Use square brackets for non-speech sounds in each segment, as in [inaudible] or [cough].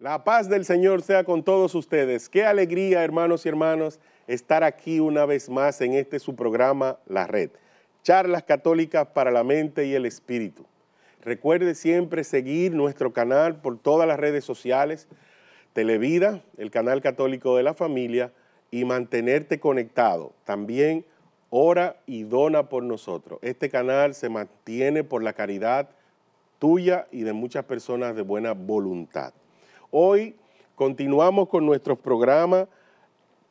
La paz del Señor sea con todos ustedes. Qué alegría, hermanos y hermanas, estar aquí una vez más en este su programa, La Red. Charlas católicas para la mente y el espíritu. Recuerde siempre seguir nuestro canal por todas las redes sociales, Televida, el canal católico de la familia, y mantenerte conectado. También ora y dona por nosotros. Este canal se mantiene por la caridad tuya y de muchas personas de buena voluntad. Hoy continuamos con nuestro programa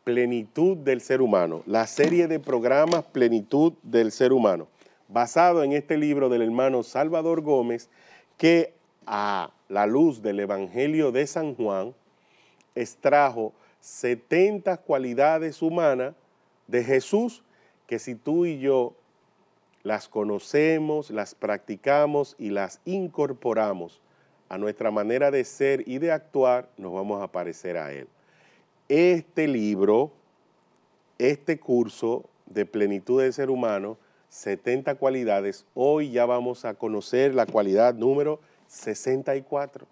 Plenitud del Ser Humano, la serie de programas Plenitud del Ser Humano, basado en este libro del hermano Salvador Gómez, que a la luz del Evangelio de San Juan extrajo 70 cualidades humanas de Jesús que si tú y yo las conocemos, las practicamos y las incorporamos a nuestra manera de ser y de actuar, nos vamos a parecer a Él. Este libro, este curso de plenitud del ser humano, 70 cualidades, hoy ya vamos a conocer la cualidad número 64.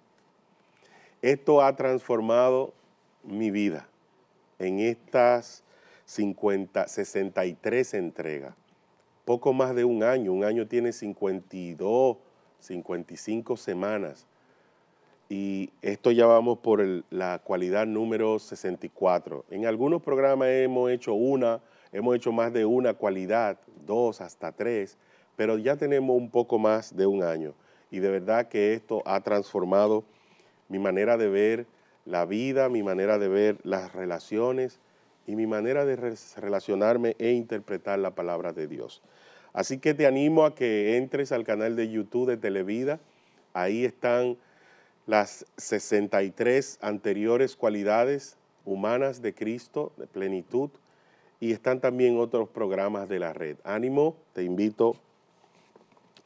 Esto ha transformado mi vida en estas 50, 63 entregas. Poco más de un año, un año tiene 52, 55 semanas y esto ya vamos por la cualidad número 64. En algunos programas hemos hecho una, hemos hecho más de una cualidad, dos hasta tres, pero ya tenemos un poco más de un año y de verdad que esto ha transformado mi manera de ver la vida, mi manera de ver las relaciones y mi manera de relacionarme e interpretar la palabra de Dios. Así que te animo a que entres al canal de YouTube de Televida. Ahí están las 63 anteriores cualidades humanas de Cristo, de plenitud, y están también otros programas de la red. Ánimo, te invito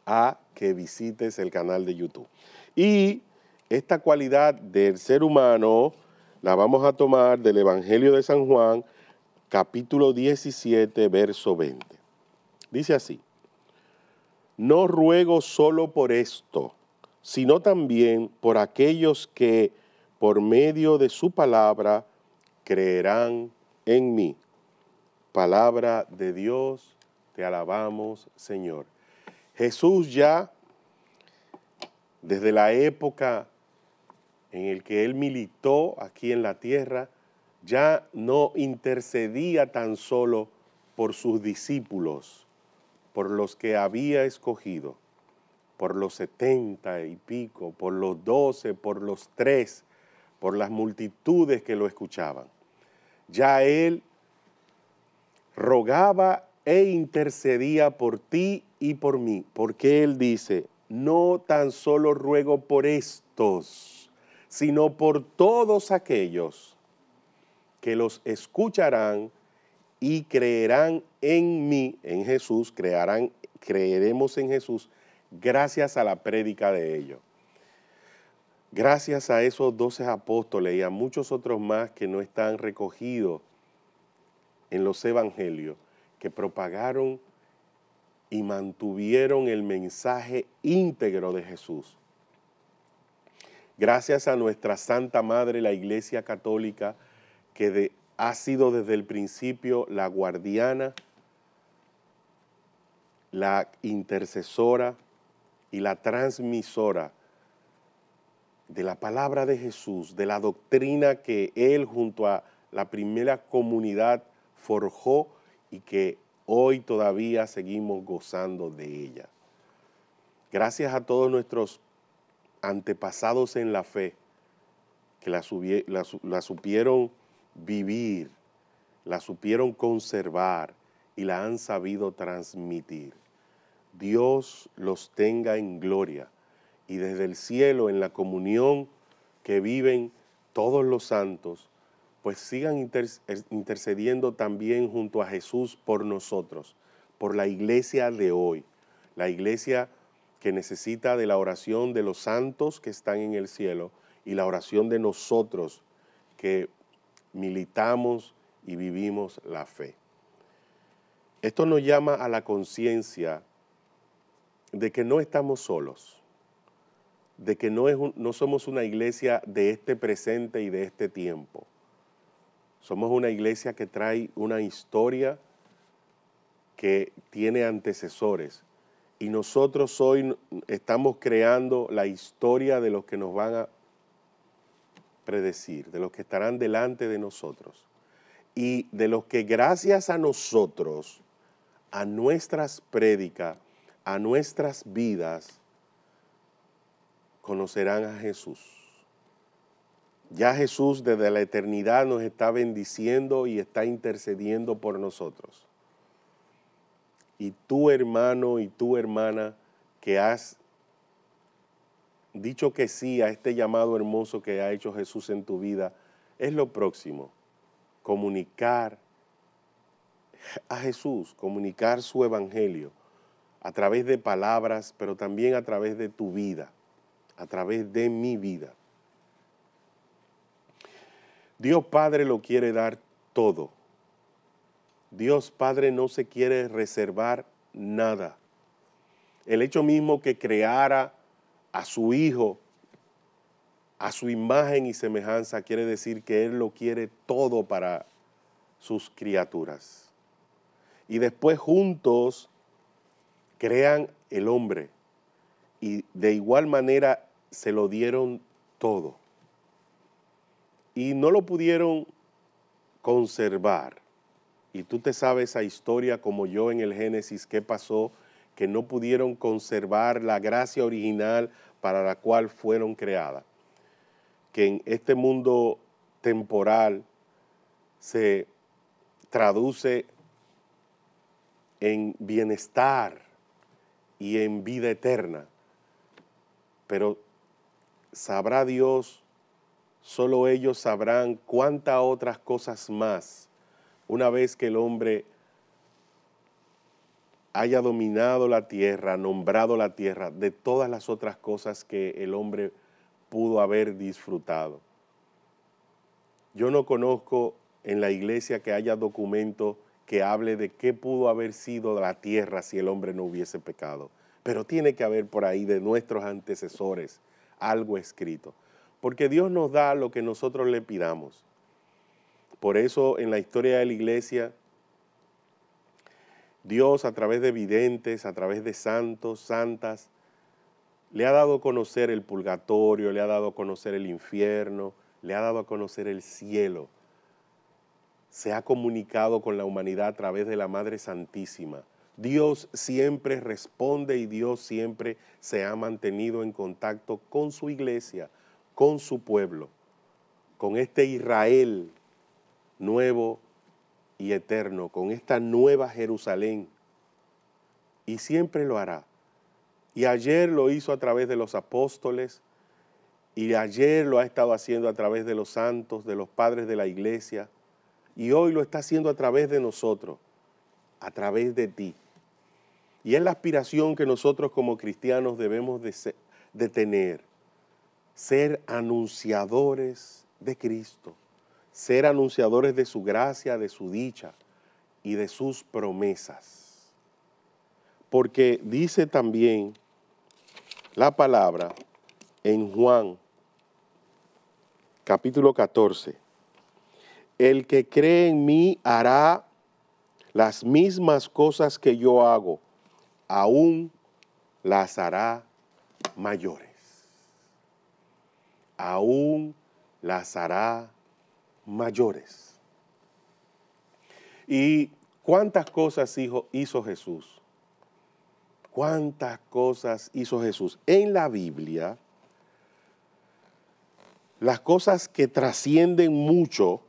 a que visites el canal de YouTube. Y esta cualidad del ser humano la vamos a tomar del Evangelio de San Juan, capítulo 17, verso 20. Dice así, no ruego solo por esto sino también por aquellos que por medio de su palabra creerán en mí. Palabra de Dios, te alabamos Señor. Jesús ya, desde la época en el que él militó aquí en la tierra, ya no intercedía tan solo por sus discípulos, por los que había escogido, por los setenta y pico, por los doce, por los tres, por las multitudes que lo escuchaban. Ya él rogaba e intercedía por ti y por mí, porque él dice, no tan solo ruego por estos, sino por todos aquellos que los escucharán y creerán en mí, en Jesús, creeremos en Jesús gracias a la prédica de ellos. Gracias a esos doce apóstoles y a muchos otros más que no están recogidos en los evangelios, que propagaron y mantuvieron el mensaje íntegro de Jesús. Gracias a nuestra Santa Madre, la Iglesia Católica, que ha sido desde el principio la guardiana, la intercesora, y la transmisora de la palabra de Jesús, de la doctrina que Él junto a la primera comunidad forjó y que hoy todavía seguimos gozando de ella. Gracias a todos nuestros antepasados en la fe que la, supieron vivir, la supieron conservar y la han sabido transmitir. Dios los tenga en gloria y desde el cielo, en la comunión que viven todos los santos, pues sigan intercediendo también junto a Jesús por nosotros, por la iglesia de hoy, la iglesia que necesita de la oración de los santos que están en el cielo y la oración de nosotros que militamos y vivimos la fe. Esto nos llama a la conciencia de que no estamos solos, de que no, es no somos una iglesia de este presente y de este tiempo. Somos una iglesia que trae una historia que tiene antecesores y nosotros hoy estamos creando la historia de los que nos van a predecir, de los que estarán delante de nosotros y de los que gracias a nosotros, a nuestras prédicas, a nuestras vidas, conocerán a Jesús. Ya Jesús desde la eternidad nos está bendiciendo y está intercediendo por nosotros. Y tu hermano y tu hermana que has dicho que sí a este llamado hermoso que ha hecho Jesús en tu vida, es lo próximo, comunicar a Jesús, comunicar su evangelio a través de palabras, pero también a través de tu vida, a través de mi vida. Dios Padre lo quiere dar todo. Dios Padre no se quiere reservar nada. El hecho mismo que creara a su Hijo a su imagen y semejanza quiere decir que Él lo quiere todo para sus criaturas. Y después juntos crean el hombre y de igual manera se lo dieron todo. Y no lo pudieron conservar. Y tú te sabes esa historia como yo en el Génesis, qué pasó, que no pudieron conservar la gracia original para la cual fueron creadas. Que en este mundo temporal se traduce en bienestar y en vida eterna. Pero sabrá Dios, solo ellos sabrán cuántas otras cosas más, una vez que el hombre haya dominado la tierra, nombrado la tierra, de todas las otras cosas que el hombre pudo haber disfrutado. Yo no conozco en la iglesia que haya documento que hable de qué pudo haber sido la tierra si el hombre no hubiese pecado. Pero tiene que haber por ahí de nuestros antecesores algo escrito. Porque Dios nos da lo que nosotros le pidamos. Por eso en la historia de la iglesia, Dios a través de videntes, a través de santos, santas, le ha dado a conocer el purgatorio, le ha dado a conocer el infierno, le ha dado a conocer el cielo se ha comunicado con la humanidad a través de la Madre Santísima. Dios siempre responde y Dios siempre se ha mantenido en contacto con su iglesia, con su pueblo, con este Israel nuevo y eterno, con esta nueva Jerusalén. Y siempre lo hará. Y ayer lo hizo a través de los apóstoles, y ayer lo ha estado haciendo a través de los santos, de los padres de la iglesia, y hoy lo está haciendo a través de nosotros, a través de ti. Y es la aspiración que nosotros como cristianos debemos de, tener. Ser anunciadores de Cristo, ser anunciadores de su gracia, de su dicha y de sus promesas. Porque dice también la palabra en Juan capítulo 14, el que cree en mí hará las mismas cosas que yo hago, aún las hará mayores. Aún las hará mayores. ¿Y cuántas cosas hizo, hizo Jesús? ¿Cuántas cosas hizo Jesús? En la Biblia, las cosas que trascienden mucho,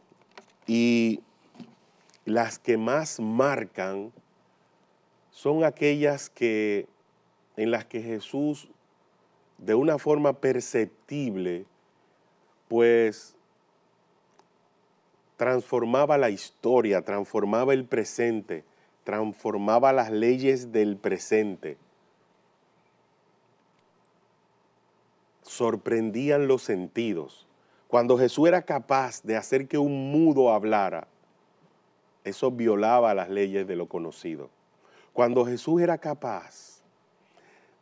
y las que más marcan son aquellas en las que Jesús, de una forma perceptible, pues transformaba la historia, transformaba el presente, transformaba las leyes del presente. Sorprendían los sentidos. Cuando Jesús era capaz de hacer que un mudo hablara, eso violaba las leyes de lo conocido. Cuando Jesús era capaz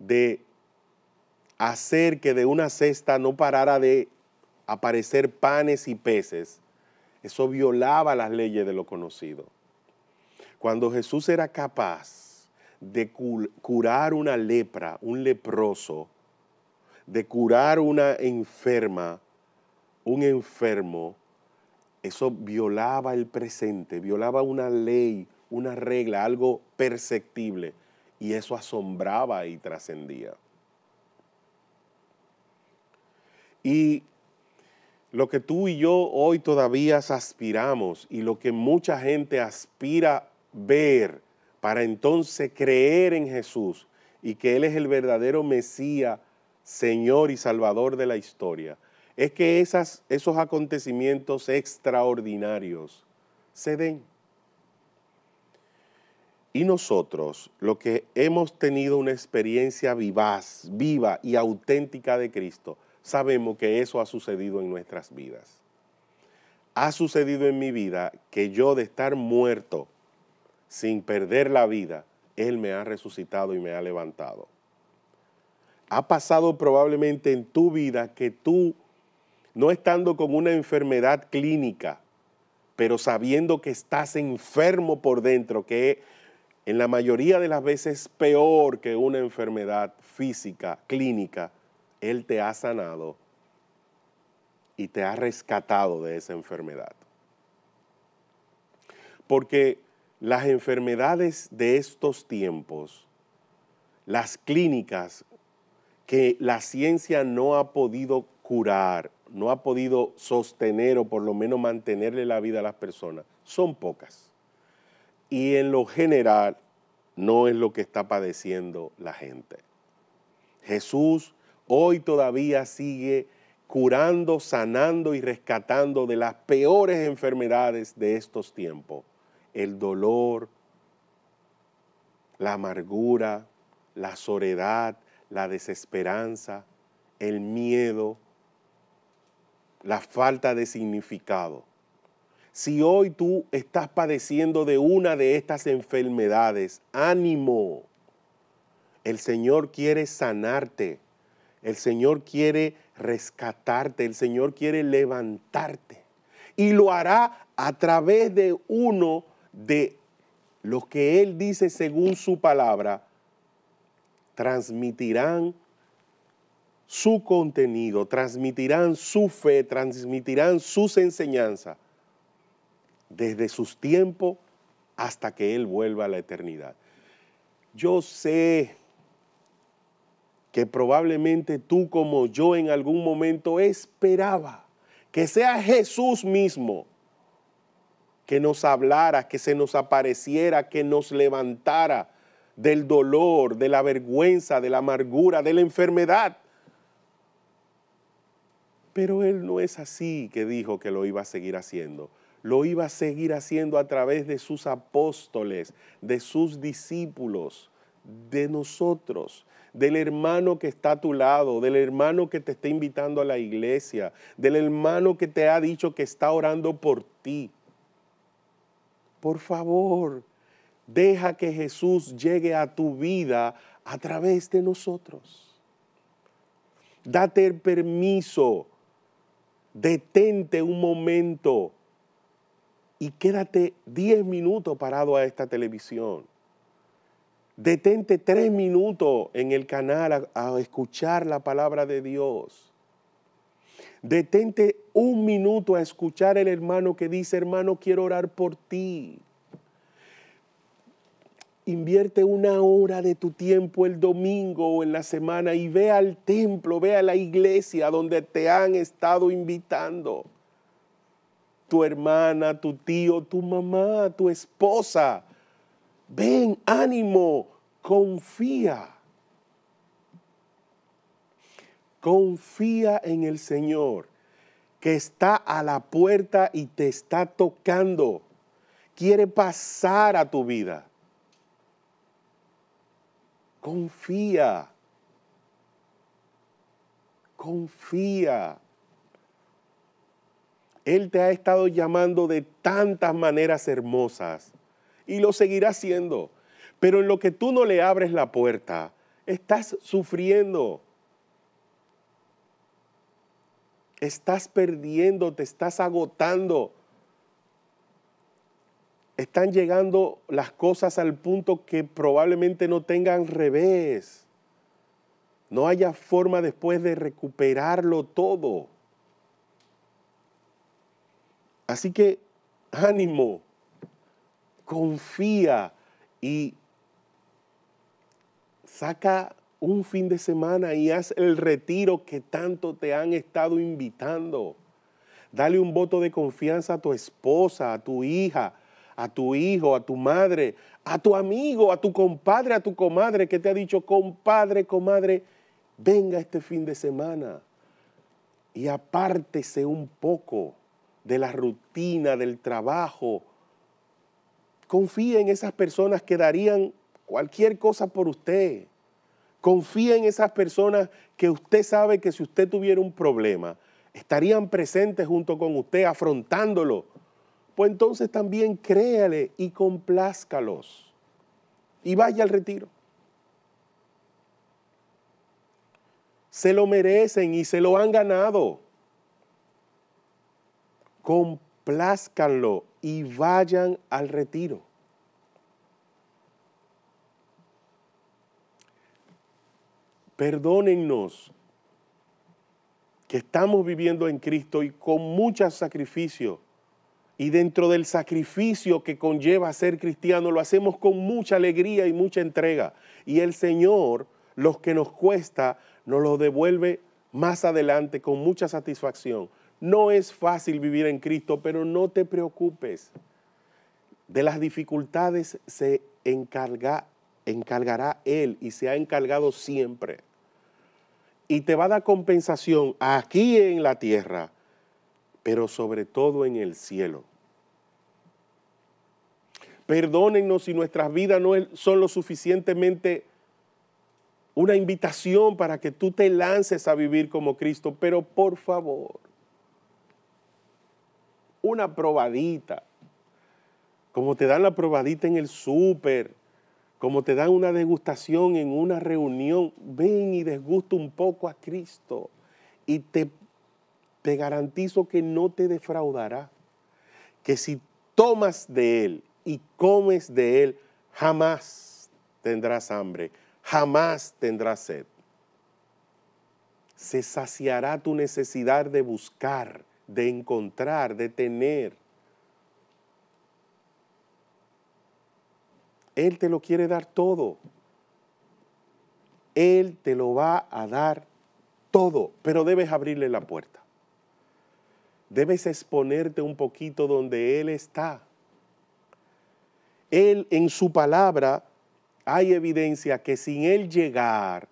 de hacer que de una cesta no parara de aparecer panes y peces, eso violaba las leyes de lo conocido. Cuando Jesús era capaz de curar una lepra, un leproso, de curar una enferma, un enfermo, eso violaba el presente, violaba una ley, una regla, algo perceptible. Y eso asombraba y trascendía. Y lo que tú y yo hoy todavía aspiramos y lo que mucha gente aspira ver para entonces creer en Jesús y que Él es el verdadero Mesías, Señor y Salvador de la historia es que esos acontecimientos extraordinarios se den. Y nosotros, lo que hemos tenido una experiencia vivaz, viva y auténtica de Cristo, sabemos que eso ha sucedido en nuestras vidas. Ha sucedido en mi vida que yo de estar muerto sin perder la vida, Él me ha resucitado y me ha levantado. Ha pasado probablemente en tu vida que tú no estando con una enfermedad clínica, pero sabiendo que estás enfermo por dentro, que en la mayoría de las veces es peor que una enfermedad física, clínica, Él te ha sanado y te ha rescatado de esa enfermedad. Porque las enfermedades de estos tiempos, las clínicas que la ciencia no ha podido curar no ha podido sostener o por lo menos mantenerle la vida a las personas, son pocas. Y en lo general no es lo que está padeciendo la gente. Jesús hoy todavía sigue curando, sanando y rescatando de las peores enfermedades de estos tiempos. El dolor, la amargura, la soledad, la desesperanza, el miedo, la falta de significado. Si hoy tú estás padeciendo de una de estas enfermedades, ánimo. El Señor quiere sanarte. El Señor quiere rescatarte. El Señor quiere levantarte. Y lo hará a través de uno de los que Él dice según su palabra. Transmitirán su contenido, transmitirán su fe, transmitirán sus enseñanzas desde sus tiempos hasta que Él vuelva a la eternidad. Yo sé que probablemente tú como yo en algún momento esperaba que sea Jesús mismo que nos hablara, que se nos apareciera, que nos levantara del dolor, de la vergüenza, de la amargura, de la enfermedad pero él no es así que dijo que lo iba a seguir haciendo. Lo iba a seguir haciendo a través de sus apóstoles, de sus discípulos, de nosotros, del hermano que está a tu lado, del hermano que te está invitando a la iglesia, del hermano que te ha dicho que está orando por ti. Por favor, deja que Jesús llegue a tu vida a través de nosotros. Date el permiso detente un momento y quédate 10 minutos parado a esta televisión. Detente 3 minutos en el canal a, escuchar la palabra de Dios. Detente un minuto a escuchar el hermano que dice, hermano, quiero orar por ti. Invierte una hora de tu tiempo el domingo o en la semana y ve al templo, ve a la iglesia donde te han estado invitando. Tu hermana, tu tío, tu mamá, tu esposa. Ven, ánimo, confía. Confía en el Señor que está a la puerta y te está tocando. Quiere pasar a tu vida confía. Confía. Él te ha estado llamando de tantas maneras hermosas y lo seguirá haciendo. Pero en lo que tú no le abres la puerta, estás sufriendo. Estás perdiendo, te estás agotando están llegando las cosas al punto que probablemente no tengan revés. No haya forma después de recuperarlo todo. Así que ánimo, confía y saca un fin de semana y haz el retiro que tanto te han estado invitando. Dale un voto de confianza a tu esposa, a tu hija, a tu hijo, a tu madre, a tu amigo, a tu compadre, a tu comadre que te ha dicho, compadre, comadre, venga este fin de semana y apártese un poco de la rutina, del trabajo. Confía en esas personas que darían cualquier cosa por usted. Confía en esas personas que usted sabe que si usted tuviera un problema, estarían presentes junto con usted afrontándolo pues entonces también créale y complázcalos y vaya al retiro. Se lo merecen y se lo han ganado. Complázcanlo y vayan al retiro. Perdónennos que estamos viviendo en Cristo y con muchos sacrificios y dentro del sacrificio que conlleva ser cristiano, lo hacemos con mucha alegría y mucha entrega. Y el Señor, los que nos cuesta, nos lo devuelve más adelante con mucha satisfacción. No es fácil vivir en Cristo, pero no te preocupes. De las dificultades se encarga, encargará Él y se ha encargado siempre. Y te va a dar compensación aquí en la tierra, pero sobre todo en el cielo. Perdónennos si nuestras vidas no son lo suficientemente una invitación para que tú te lances a vivir como Cristo, pero por favor, una probadita, como te dan la probadita en el súper, como te dan una degustación en una reunión, ven y desgusta un poco a Cristo y te, te garantizo que no te defraudará, que si tomas de Él y comes de él, jamás tendrás hambre, jamás tendrás sed. Se saciará tu necesidad de buscar, de encontrar, de tener. Él te lo quiere dar todo. Él te lo va a dar todo, pero debes abrirle la puerta. Debes exponerte un poquito donde Él está él en su palabra hay evidencia que sin Él llegar,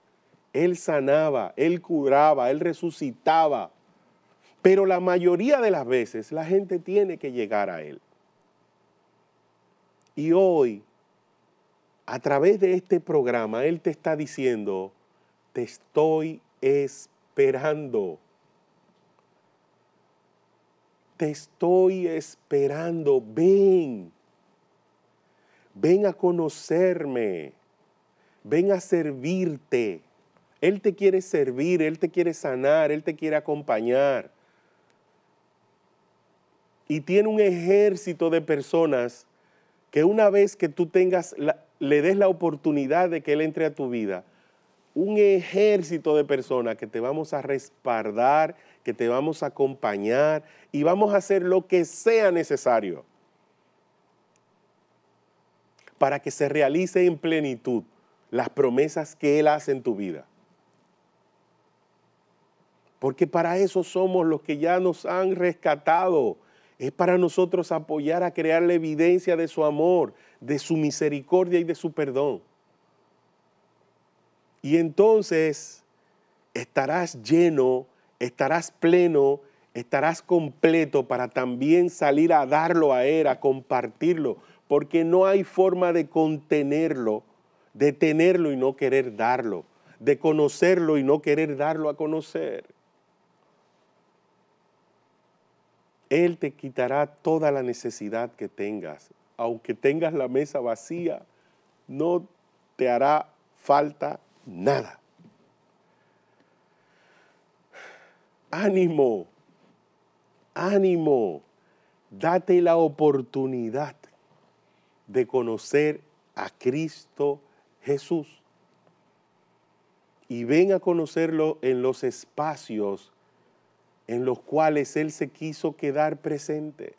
Él sanaba, Él curaba, Él resucitaba. Pero la mayoría de las veces la gente tiene que llegar a Él. Y hoy, a través de este programa, Él te está diciendo, te estoy esperando. Te estoy esperando, ven ven a conocerme, ven a servirte. Él te quiere servir, Él te quiere sanar, Él te quiere acompañar. Y tiene un ejército de personas que una vez que tú tengas le des la oportunidad de que Él entre a tu vida, un ejército de personas que te vamos a respaldar, que te vamos a acompañar y vamos a hacer lo que sea necesario para que se realice en plenitud las promesas que Él hace en tu vida. Porque para eso somos los que ya nos han rescatado. Es para nosotros apoyar a crear la evidencia de su amor, de su misericordia y de su perdón. Y entonces estarás lleno, estarás pleno, estarás completo para también salir a darlo a Él, a compartirlo, porque no hay forma de contenerlo, de tenerlo y no querer darlo, de conocerlo y no querer darlo a conocer. Él te quitará toda la necesidad que tengas. Aunque tengas la mesa vacía, no te hará falta nada. Ánimo, ánimo, date la oportunidad de conocer a Cristo Jesús. Y ven a conocerlo en los espacios en los cuales Él se quiso quedar presente.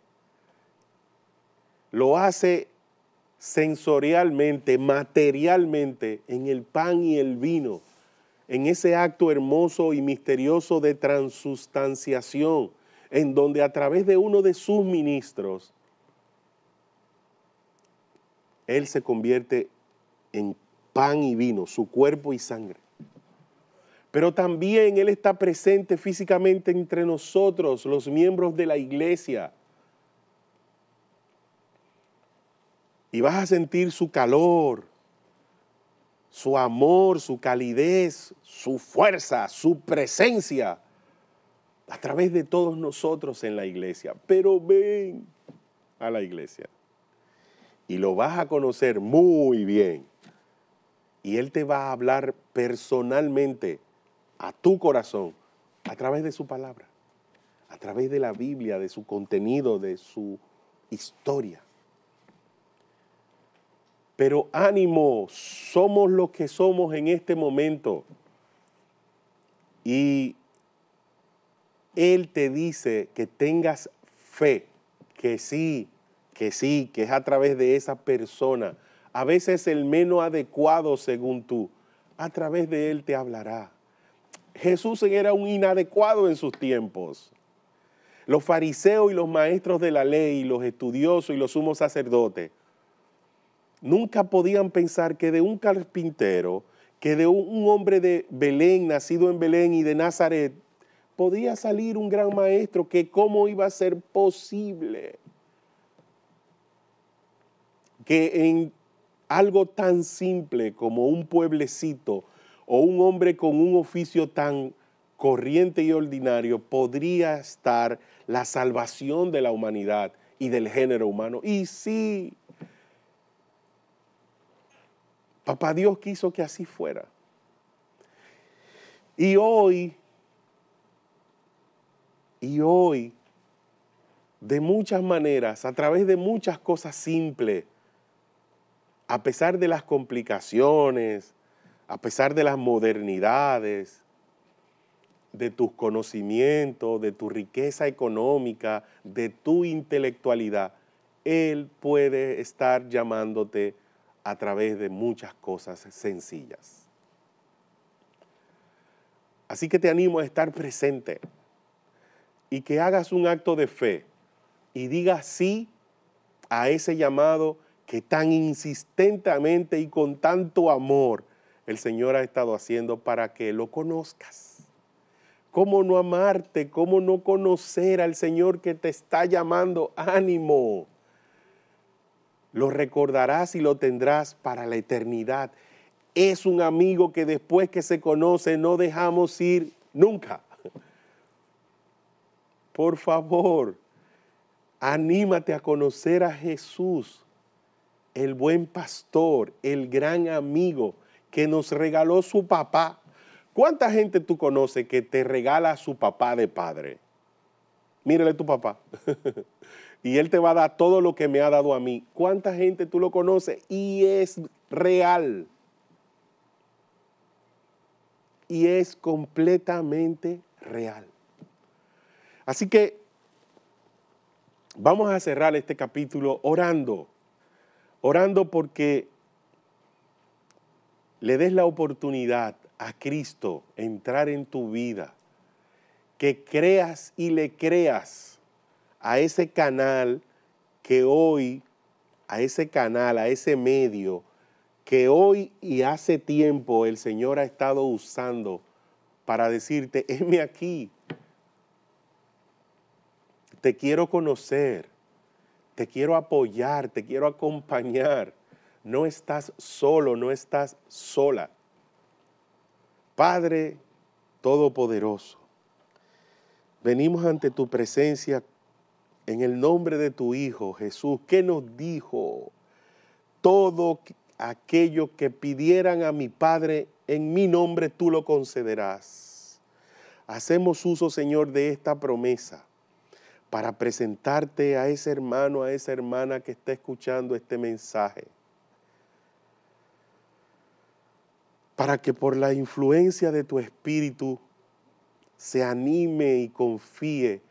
Lo hace sensorialmente, materialmente, en el pan y el vino, en ese acto hermoso y misterioso de transustanciación, en donde a través de uno de sus ministros, él se convierte en pan y vino, su cuerpo y sangre. Pero también Él está presente físicamente entre nosotros, los miembros de la iglesia. Y vas a sentir su calor, su amor, su calidez, su fuerza, su presencia a través de todos nosotros en la iglesia. Pero ven a la iglesia y lo vas a conocer muy bien. Y Él te va a hablar personalmente a tu corazón a través de su palabra, a través de la Biblia, de su contenido, de su historia. Pero ánimo, somos lo que somos en este momento. Y Él te dice que tengas fe, que sí, que sí, que es a través de esa persona, a veces el menos adecuado según tú, a través de él te hablará. Jesús era un inadecuado en sus tiempos. Los fariseos y los maestros de la ley, los estudiosos y los sumos sacerdotes, nunca podían pensar que de un carpintero, que de un hombre de Belén, nacido en Belén y de Nazaret, podía salir un gran maestro, que cómo iba a ser posible que en algo tan simple como un pueblecito o un hombre con un oficio tan corriente y ordinario podría estar la salvación de la humanidad y del género humano. Y sí, papá Dios quiso que así fuera. Y hoy, y hoy, de muchas maneras, a través de muchas cosas simples, a pesar de las complicaciones, a pesar de las modernidades, de tus conocimientos, de tu riqueza económica, de tu intelectualidad, Él puede estar llamándote a través de muchas cosas sencillas. Así que te animo a estar presente y que hagas un acto de fe y digas sí a ese llamado que tan insistentemente y con tanto amor el Señor ha estado haciendo para que lo conozcas. ¿Cómo no amarte? ¿Cómo no conocer al Señor que te está llamando? Ánimo. Lo recordarás y lo tendrás para la eternidad. Es un amigo que después que se conoce no dejamos ir nunca. Por favor, anímate a conocer a Jesús el buen pastor, el gran amigo que nos regaló su papá. ¿Cuánta gente tú conoces que te regala su papá de padre? Mírale tu papá. [laughs] y él te va a dar todo lo que me ha dado a mí. ¿Cuánta gente tú lo conoces? Y es real. Y es completamente real. Así que vamos a cerrar este capítulo orando orando porque le des la oportunidad a Cristo entrar en tu vida, que creas y le creas a ese canal que hoy, a ese canal, a ese medio, que hoy y hace tiempo el Señor ha estado usando para decirte, heme aquí, te quiero conocer te quiero apoyar, te quiero acompañar. No estás solo, no estás sola. Padre Todopoderoso, venimos ante tu presencia en el nombre de tu Hijo Jesús, que nos dijo todo aquello que pidieran a mi Padre en mi nombre, tú lo concederás. Hacemos uso, Señor, de esta promesa para presentarte a ese hermano, a esa hermana que está escuchando este mensaje. Para que por la influencia de tu espíritu se anime y confíe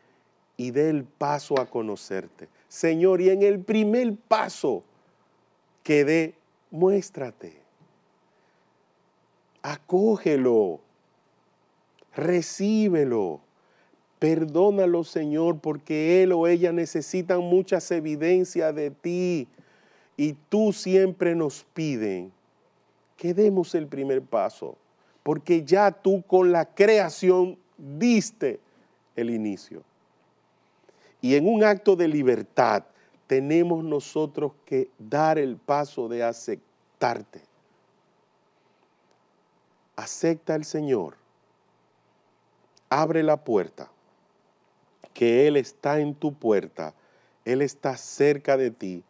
y dé el paso a conocerte. Señor, y en el primer paso que dé, muéstrate. Acógelo. Recíbelo Perdónalo, Señor, porque él o ella necesitan muchas evidencias de ti y tú siempre nos piden que demos el primer paso, porque ya tú con la creación diste el inicio. Y en un acto de libertad tenemos nosotros que dar el paso de aceptarte. Acepta al Señor. Abre la puerta que Él está en tu puerta, Él está cerca de ti,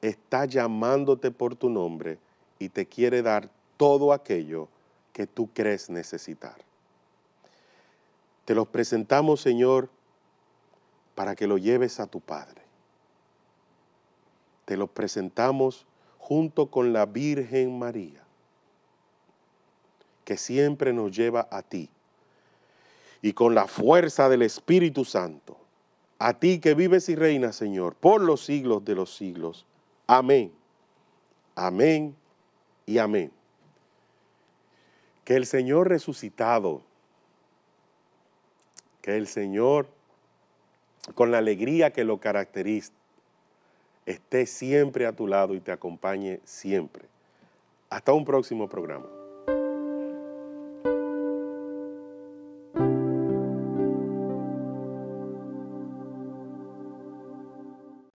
está llamándote por tu nombre y te quiere dar todo aquello que tú crees necesitar. Te los presentamos, Señor, para que lo lleves a tu Padre. Te los presentamos junto con la Virgen María, que siempre nos lleva a ti y con la fuerza del Espíritu Santo. A ti que vives y reinas, Señor, por los siglos de los siglos. Amén. Amén y amén. Que el Señor resucitado, que el Señor, con la alegría que lo caracteriza, esté siempre a tu lado y te acompañe siempre. Hasta un próximo programa.